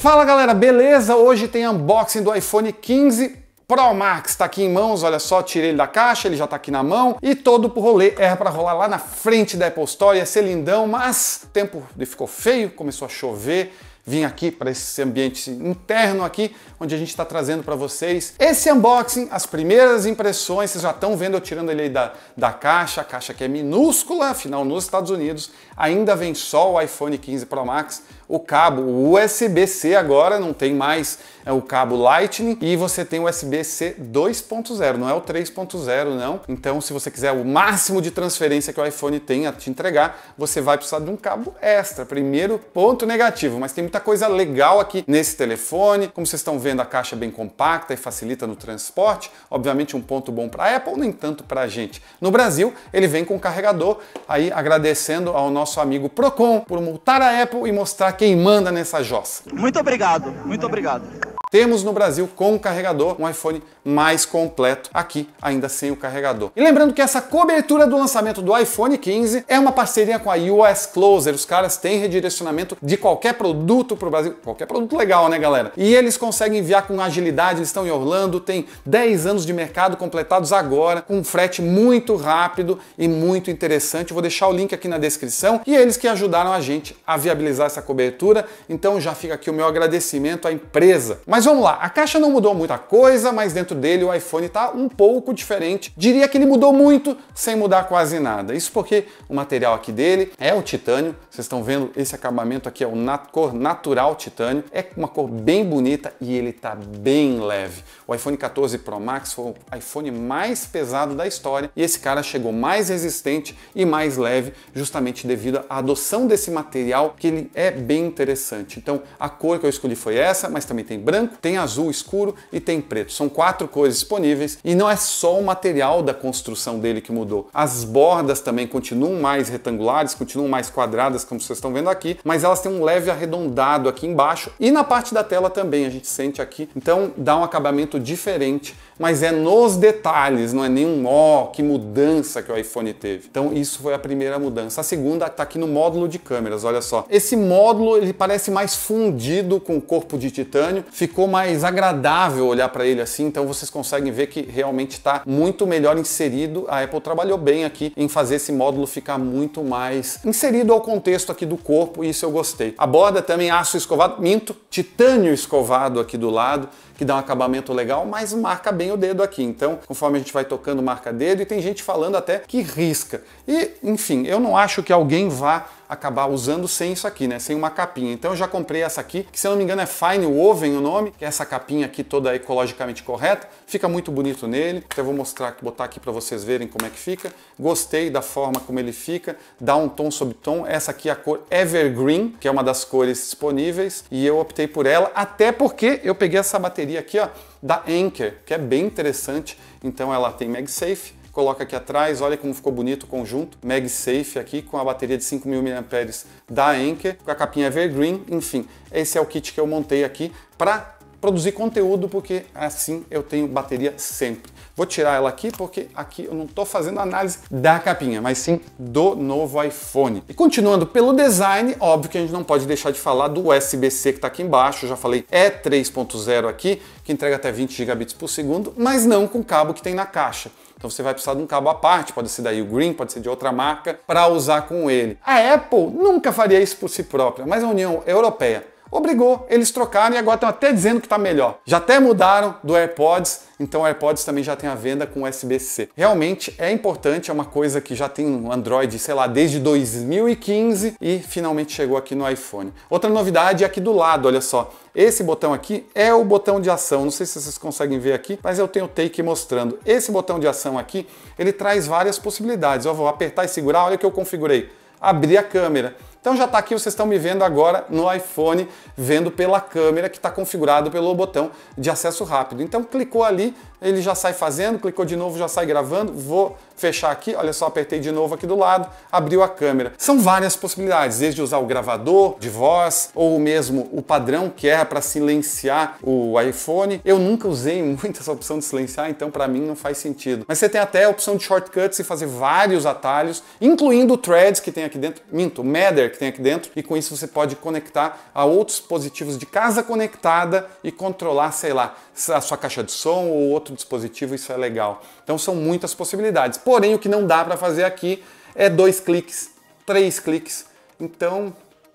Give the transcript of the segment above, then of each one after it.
Fala galera, beleza? Hoje tem unboxing do iPhone 15 Pro Max tá aqui em mãos, olha só, tirei ele da caixa, ele já tá aqui na mão e todo pro rolê era para rolar lá na frente da Apple Store, ia ser lindão, mas o tempo ficou feio, começou a chover, vim aqui para esse ambiente interno aqui, onde a gente está trazendo para vocês esse unboxing, as primeiras impressões, vocês já estão vendo eu tirando ele aí da, da caixa, a caixa que é minúscula, afinal nos Estados Unidos ainda vem só o iPhone 15 Pro Max, o cabo USB-C agora, não tem mais é, o cabo Lightning e você tem o USB-C 2.0, não é o 3.0 não. Então se você quiser o máximo de transferência que o iPhone tem a te entregar, você vai precisar de um cabo extra. Primeiro ponto negativo, mas tem muita coisa legal aqui nesse telefone. Como vocês estão vendo, a caixa é bem compacta e facilita no transporte. Obviamente um ponto bom para a Apple, nem tanto para a gente. No Brasil, ele vem com carregador, aí agradecendo ao nosso amigo Procon por multar a Apple e mostrar quem manda nessa jossa. Muito obrigado, muito obrigado. Temos no Brasil com o carregador um iPhone mais completo, aqui ainda sem o carregador. E lembrando que essa cobertura do lançamento do iPhone 15 é uma parceria com a US Closer. Os caras têm redirecionamento de qualquer produto para o Brasil, qualquer produto legal, né, galera? E eles conseguem enviar com agilidade, eles estão em Orlando, tem 10 anos de mercado completados agora, com um frete muito rápido e muito interessante. vou deixar o link aqui na descrição e eles que ajudaram a gente a viabilizar essa cobertura. Então já fica aqui o meu agradecimento à empresa. Mas mas vamos lá, a caixa não mudou muita coisa, mas dentro dele o iPhone está um pouco diferente. Diria que ele mudou muito sem mudar quase nada. Isso porque o material aqui dele é o titânio. Vocês estão vendo esse acabamento aqui é o nat cor natural titânio. É uma cor bem bonita e ele está bem leve. O iPhone 14 Pro Max foi o iPhone mais pesado da história e esse cara chegou mais resistente e mais leve justamente devido à adoção desse material que ele é bem interessante. Então a cor que eu escolhi foi essa, mas também tem branco branco, tem azul escuro e tem preto. São quatro cores disponíveis e não é só o material da construção dele que mudou. As bordas também continuam mais retangulares, continuam mais quadradas, como vocês estão vendo aqui, mas elas têm um leve arredondado aqui embaixo e na parte da tela também a gente sente aqui. Então dá um acabamento diferente mas é nos detalhes, não é nenhum ó, oh, que mudança que o iPhone teve. Então isso foi a primeira mudança. A segunda está aqui no módulo de câmeras, olha só. Esse módulo ele parece mais fundido com o corpo de titânio, ficou mais agradável olhar para ele assim, então vocês conseguem ver que realmente está muito melhor inserido. A Apple trabalhou bem aqui em fazer esse módulo ficar muito mais inserido ao contexto aqui do corpo, e isso eu gostei. A borda também aço escovado, minto, titânio escovado aqui do lado que dá um acabamento legal, mas marca bem o dedo aqui. Então, conforme a gente vai tocando, marca dedo e tem gente falando até que risca. E, enfim, eu não acho que alguém vá acabar usando sem isso aqui, né? Sem uma capinha. Então eu já comprei essa aqui, que se eu não me engano é Fine Woven o nome, que é essa capinha aqui toda ecologicamente correta. Fica muito bonito nele. Então eu vou mostrar, botar aqui para vocês verem como é que fica. Gostei da forma como ele fica, dá um tom sobre tom. Essa aqui é a cor Evergreen, que é uma das cores disponíveis, e eu optei por ela, até porque eu peguei essa bateria aqui, ó, da Anker, que é bem interessante. Então ela tem MagSafe, coloca aqui atrás, olha como ficou bonito o conjunto, MagSafe aqui com a bateria de 5.000 mAh da Anker, com a capinha Evergreen, enfim, esse é o kit que eu montei aqui para produzir conteúdo, porque assim eu tenho bateria sempre. Vou tirar ela aqui porque aqui eu não estou fazendo análise da capinha, mas sim do novo iPhone. E continuando pelo design, óbvio que a gente não pode deixar de falar do USB-C que está aqui embaixo, eu já falei é 3.0 aqui, que entrega até 20 gigabits por segundo, mas não com o cabo que tem na caixa. Então você vai precisar de um cabo à parte, pode ser da U Green, pode ser de outra marca, para usar com ele. A Apple nunca faria isso por si própria, mas a União Europeia obrigou eles trocaram e agora estão até dizendo que está melhor. Já até mudaram do AirPods, então o AirPods também já tem a venda com USB-C. Realmente é importante, é uma coisa que já tem no Android, sei lá, desde 2015 e finalmente chegou aqui no iPhone. Outra novidade é aqui do lado, olha só. Esse botão aqui é o botão de ação, não sei se vocês conseguem ver aqui, mas eu tenho o take mostrando. Esse botão de ação aqui, ele traz várias possibilidades. Eu vou apertar e segurar, olha o que eu configurei. Abrir a câmera então já está aqui, vocês estão me vendo agora no iPhone, vendo pela câmera que está configurado pelo botão de acesso rápido. Então clicou ali, ele já sai fazendo, clicou de novo, já sai gravando. Vou fechar aqui, olha só, apertei de novo aqui do lado, abriu a câmera. São várias possibilidades, desde usar o gravador de voz ou mesmo o padrão que é para silenciar o iPhone. Eu nunca usei muito essa opção de silenciar, então para mim não faz sentido. Mas você tem até a opção de shortcuts e fazer vários atalhos, incluindo o Threads que tem aqui dentro, minto, o Matter que tem aqui dentro, e com isso você pode conectar a outros dispositivos de casa conectada e controlar, sei lá, a sua caixa de som ou outro dispositivo, isso é legal. Então são muitas possibilidades. Porém, o que não dá para fazer aqui é dois cliques, três cliques. Então,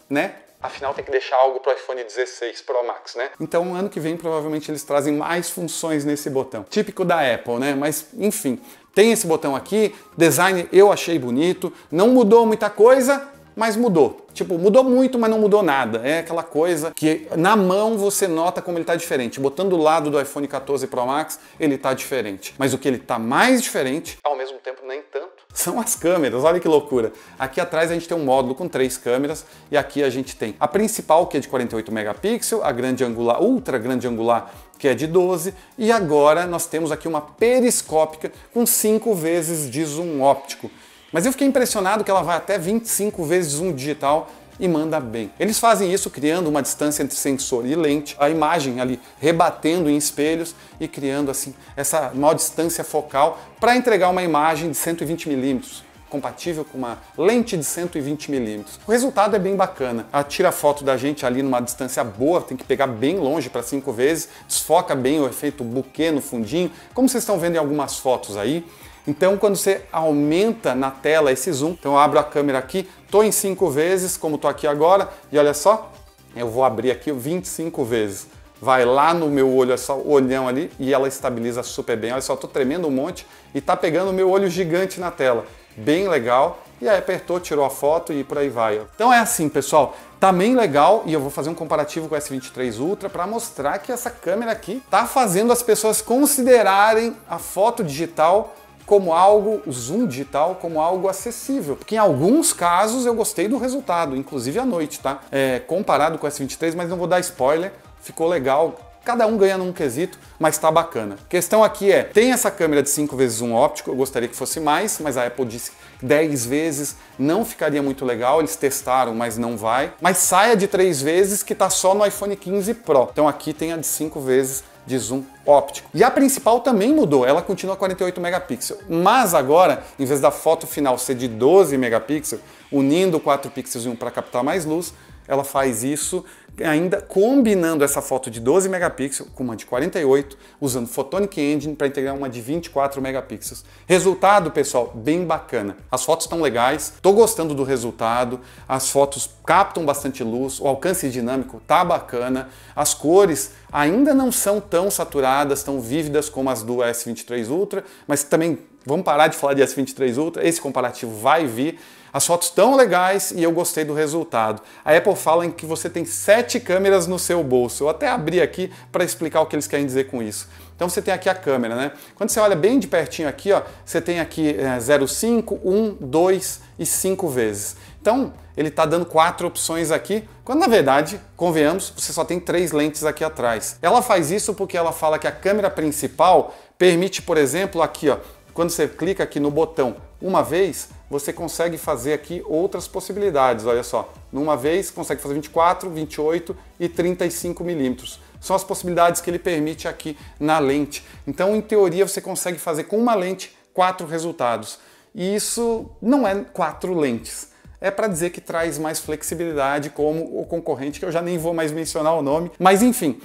né? Afinal, tem que deixar algo para o iPhone 16 Pro Max, né? Então, ano que vem, provavelmente, eles trazem mais funções nesse botão. Típico da Apple, né? Mas, enfim, tem esse botão aqui. Design eu achei bonito. Não mudou muita coisa, mas mudou. Tipo, mudou muito, mas não mudou nada. É aquela coisa que na mão você nota como ele está diferente. Botando o lado do iPhone 14 Pro Max, ele está diferente. Mas o que ele está mais diferente, ao mesmo tempo nem tanto, são as câmeras. Olha que loucura. Aqui atrás a gente tem um módulo com três câmeras e aqui a gente tem a principal que é de 48 megapixels, a grande angular, ultra grande angular que é de 12, e agora nós temos aqui uma periscópica com cinco vezes de zoom óptico. Mas eu fiquei impressionado que ela vai até 25 vezes um digital e manda bem. Eles fazem isso criando uma distância entre sensor e lente, a imagem ali rebatendo em espelhos e criando assim essa maior distância focal para entregar uma imagem de 120 milímetros compatível com uma lente de 120 milímetros. O resultado é bem bacana. Atira a foto da gente ali numa distância boa, tem que pegar bem longe para cinco vezes, desfoca bem o efeito buquê no fundinho, como vocês estão vendo em algumas fotos aí. Então, quando você aumenta na tela esse zoom, então eu abro a câmera aqui, tô em 5 vezes, como tô aqui agora, e olha só, eu vou abrir aqui 25 vezes. Vai lá no meu olho, é só o olhão ali, e ela estabiliza super bem. Olha só, tô tremendo um monte e tá pegando o meu olho gigante na tela. Bem legal. E aí apertou, tirou a foto e por aí vai. Então é assim, pessoal. Tá bem legal e eu vou fazer um comparativo com o S23 Ultra para mostrar que essa câmera aqui tá fazendo as pessoas considerarem a foto digital como algo, o Zoom digital, como algo acessível. Porque em alguns casos eu gostei do resultado, inclusive à noite, tá? É, comparado com o S23, mas não vou dar spoiler, ficou legal. Cada um ganha num quesito, mas tá bacana. A questão aqui é: tem essa câmera de 5 vezes 1 óptico, eu gostaria que fosse mais, mas a Apple disse 10 vezes não ficaria muito legal, eles testaram, mas não vai. Mas saia de 3 vezes que tá só no iPhone 15 Pro. Então aqui tem a de 5 vezes de zoom óptico. E a principal também mudou, ela continua 48 megapixels, mas agora, em vez da foto final ser de 12 megapixels, unindo 4 pixels em 1 para captar mais luz, ela faz isso ainda combinando essa foto de 12 megapixels com uma de 48, usando Photonic Engine para integrar uma de 24 megapixels. Resultado, pessoal, bem bacana. As fotos estão legais, estou gostando do resultado, as fotos captam bastante luz, o alcance dinâmico tá bacana, as cores ainda não são tão saturadas, tão vívidas como as do S23 Ultra, mas também Vamos parar de falar de S23 Ultra, esse comparativo vai vir, as fotos estão legais e eu gostei do resultado. A Apple fala em que você tem sete câmeras no seu bolso. Eu até abri aqui para explicar o que eles querem dizer com isso. Então você tem aqui a câmera, né? Quando você olha bem de pertinho aqui, ó, você tem aqui é, 0,5, 1, 2 e 5 vezes. Então ele está dando quatro opções aqui, quando na verdade, convenhamos, você só tem três lentes aqui atrás. Ela faz isso porque ela fala que a câmera principal permite, por exemplo, aqui, ó, quando você clica aqui no botão uma vez, você consegue fazer aqui outras possibilidades. Olha só, numa vez consegue fazer 24, 28 e 35 milímetros. São as possibilidades que ele permite aqui na lente. Então, em teoria, você consegue fazer com uma lente quatro resultados. E isso não é quatro lentes. É para dizer que traz mais flexibilidade, como o concorrente, que eu já nem vou mais mencionar o nome. Mas enfim,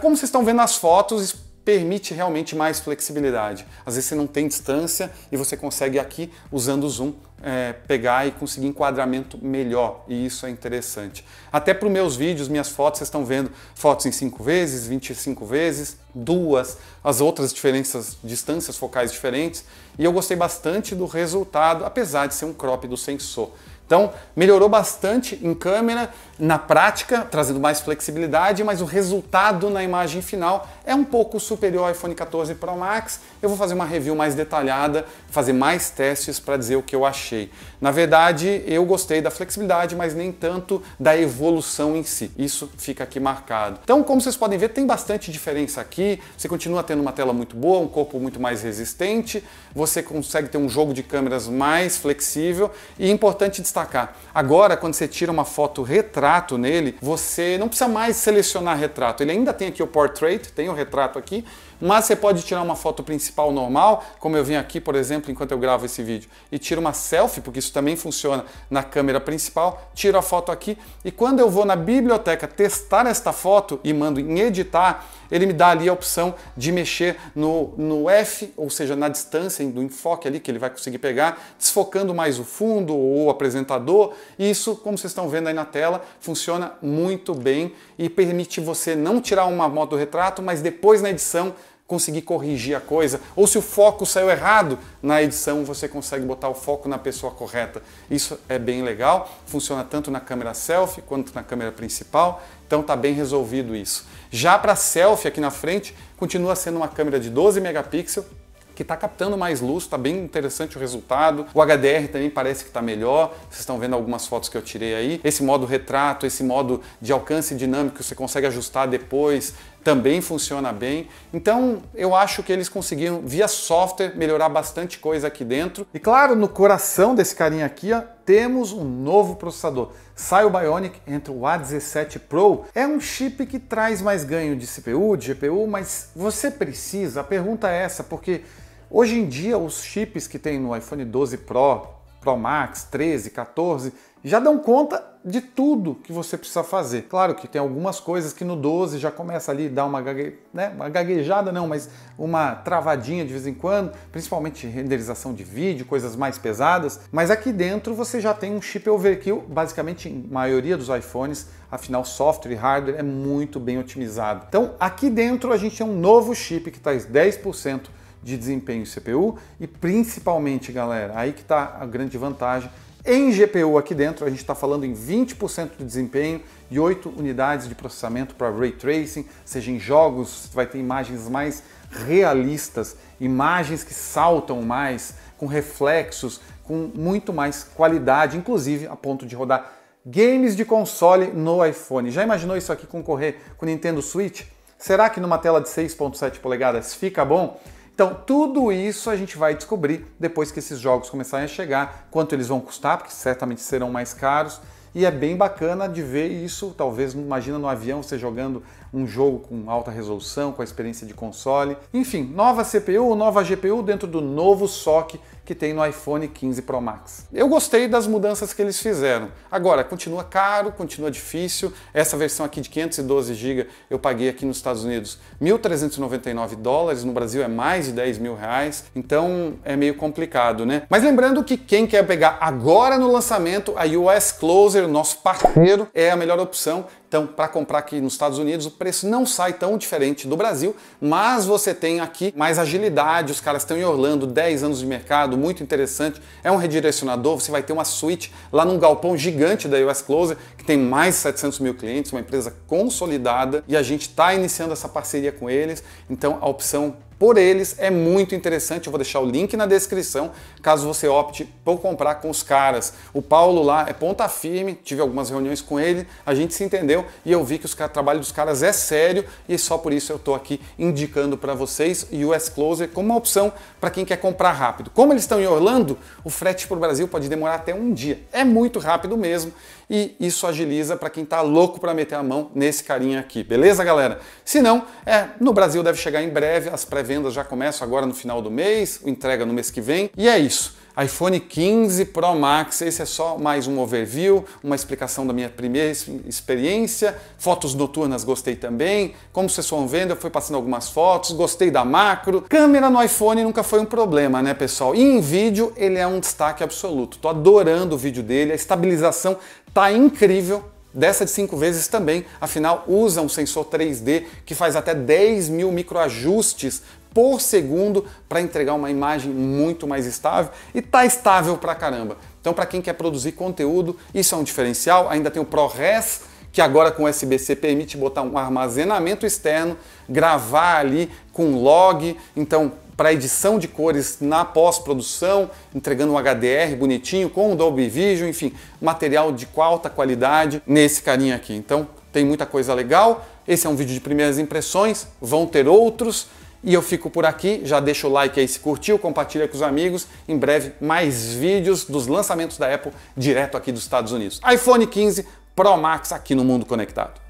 como vocês estão vendo as fotos, permite realmente mais flexibilidade. Às vezes você não tem distância e você consegue aqui, usando o zoom, é, pegar e conseguir enquadramento melhor, e isso é interessante. Até para os meus vídeos, minhas fotos, vocês estão vendo fotos em 5 vezes, 25 vezes, duas, as outras diferenças, distâncias focais diferentes, e eu gostei bastante do resultado, apesar de ser um crop do sensor. Então, melhorou bastante em câmera, na prática, trazendo mais flexibilidade, mas o resultado na imagem final é um pouco superior ao iPhone 14 Pro Max. Eu vou fazer uma review mais detalhada fazer mais testes para dizer o que eu achei. Na verdade, eu gostei da flexibilidade, mas nem tanto da evolução em si. Isso fica aqui marcado. Então, como vocês podem ver, tem bastante diferença aqui. Você continua tendo uma tela muito boa, um corpo muito mais resistente, você consegue ter um jogo de câmeras mais flexível e é importante destacar, agora quando você tira uma foto retrato nele, você não precisa mais selecionar retrato. Ele ainda tem aqui o portrait, tem o retrato aqui, mas você pode tirar uma foto principal normal, como eu vim aqui, por exemplo, enquanto eu gravo esse vídeo, e tiro uma selfie, porque isso também funciona na câmera principal, tiro a foto aqui e quando eu vou na biblioteca testar esta foto e mando em editar, ele me dá ali a opção de mexer no, no F, ou seja, na distância do enfoque ali que ele vai conseguir pegar, desfocando mais o fundo ou o apresentador. E isso, como vocês estão vendo aí na tela, funciona muito bem e permite você não tirar uma moto retrato, mas depois na edição conseguir corrigir a coisa, ou se o foco saiu errado, na edição você consegue botar o foco na pessoa correta. Isso é bem legal, funciona tanto na câmera selfie quanto na câmera principal, então tá bem resolvido isso. Já para selfie aqui na frente, continua sendo uma câmera de 12 megapixels, que está captando mais luz, está bem interessante o resultado. O HDR também parece que está melhor, vocês estão vendo algumas fotos que eu tirei aí. Esse modo retrato, esse modo de alcance dinâmico, você consegue ajustar depois, também funciona bem. Então eu acho que eles conseguiram, via software, melhorar bastante coisa aqui dentro. E claro, no coração desse carinha aqui, ó, temos um novo processador. Sai o Bionic, entra o A17 Pro. É um chip que traz mais ganho de CPU, de GPU, mas você precisa? A pergunta é essa, porque hoje em dia os chips que tem no iPhone 12 Pro, Pro Max, 13, 14, já dão conta de tudo que você precisa fazer. Claro que tem algumas coisas que no 12 já começa ali dar uma, gague... né? uma gaguejada, não, mas uma travadinha de vez em quando, principalmente renderização de vídeo, coisas mais pesadas. Mas aqui dentro você já tem um chip overkill, basicamente em maioria dos iPhones, afinal software e hardware é muito bem otimizado. Então aqui dentro a gente tem um novo chip que traz tá 10% de desempenho CPU e principalmente, galera, aí que está a grande vantagem em GPU aqui dentro, a gente está falando em 20% de desempenho e 8 unidades de processamento para ray tracing, seja em jogos, vai ter imagens mais realistas, imagens que saltam mais, com reflexos, com muito mais qualidade, inclusive a ponto de rodar games de console no iPhone. Já imaginou isso aqui concorrer com o Nintendo Switch? Será que numa tela de 6.7 polegadas fica bom? Então, tudo isso a gente vai descobrir depois que esses jogos começarem a chegar, quanto eles vão custar, porque certamente serão mais caros. E é bem bacana de ver isso, talvez, imagina no avião você jogando um jogo com alta resolução, com a experiência de console. Enfim, nova CPU nova GPU dentro do novo SOC que tem no iPhone 15 Pro Max. Eu gostei das mudanças que eles fizeram. Agora, continua caro, continua difícil. Essa versão aqui de 512 GB eu paguei aqui nos Estados Unidos 1.399 dólares, no Brasil é mais de 10 mil reais, então é meio complicado, né? Mas lembrando que quem quer pegar agora no lançamento, a US Closer nosso parceiro, é a melhor opção. Então, para comprar aqui nos Estados Unidos, o preço não sai tão diferente do Brasil, mas você tem aqui mais agilidade. Os caras estão em Orlando, 10 anos de mercado, muito interessante. É um redirecionador, você vai ter uma suíte lá num galpão gigante da US Closer, que tem mais de 700 mil clientes, uma empresa consolidada, e a gente está iniciando essa parceria com eles. Então, a opção por eles. É muito interessante, eu vou deixar o link na descrição caso você opte por comprar com os caras. O Paulo lá é ponta firme, tive algumas reuniões com ele, a gente se entendeu e eu vi que o trabalho dos caras é sério e só por isso eu estou aqui indicando para vocês US Closer como uma opção para quem quer comprar rápido. Como eles estão em Orlando, o frete para o Brasil pode demorar até um dia. É muito rápido mesmo e isso agiliza para quem está louco para meter a mão nesse carinha aqui, beleza, galera? Se não, é, no Brasil deve chegar em breve, as pré-vendas já começam agora no final do mês, entrega no mês que vem, e é isso iPhone 15 Pro Max. Esse é só mais um overview, uma explicação da minha primeira experiência. Fotos noturnas gostei também. Como vocês estão vendo, eu fui passando algumas fotos, gostei da macro. Câmera no iPhone nunca foi um problema, né, pessoal? E em vídeo ele é um destaque absoluto. Tô adorando o vídeo dele, a estabilização tá incrível dessa de 5 vezes também, afinal usa um sensor 3D que faz até 10 mil microajustes por segundo para entregar uma imagem muito mais estável e tá estável pra caramba. Então, para quem quer produzir conteúdo, isso é um diferencial. Ainda tem o ProRes, que agora com USB-C permite botar um armazenamento externo, gravar ali com log, então para edição de cores na pós-produção, entregando um HDR bonitinho com o Dolby Vision, enfim, material de alta qualidade nesse carinha aqui. Então, tem muita coisa legal. Esse é um vídeo de primeiras impressões, vão ter outros. E eu fico por aqui, já deixa o like aí se curtiu, compartilha com os amigos. Em breve, mais vídeos dos lançamentos da Apple direto aqui dos Estados Unidos. iPhone 15 Pro Max aqui no Mundo Conectado.